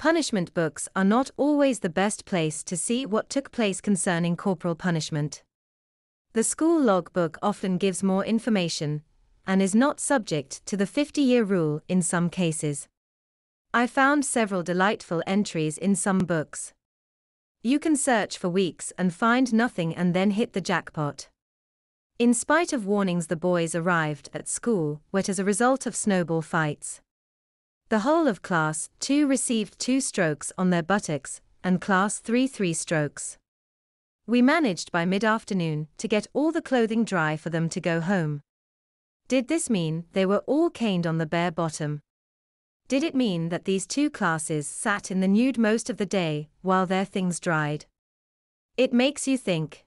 punishment books are not always the best place to see what took place concerning corporal punishment. The school logbook often gives more information and is not subject to the 50 year rule in some cases. I found several delightful entries in some books. You can search for weeks and find nothing and then hit the jackpot. In spite of warnings, the boys arrived at school wet as a result of snowball fights. The whole of Class 2 received 2 strokes on their buttocks, and Class 3 3 strokes. We managed by mid afternoon to get all the clothing dry for them to go home. Did this mean they were all caned on the bare bottom? Did it mean that these two classes sat in the nude most of the day while their things dried? It makes you think.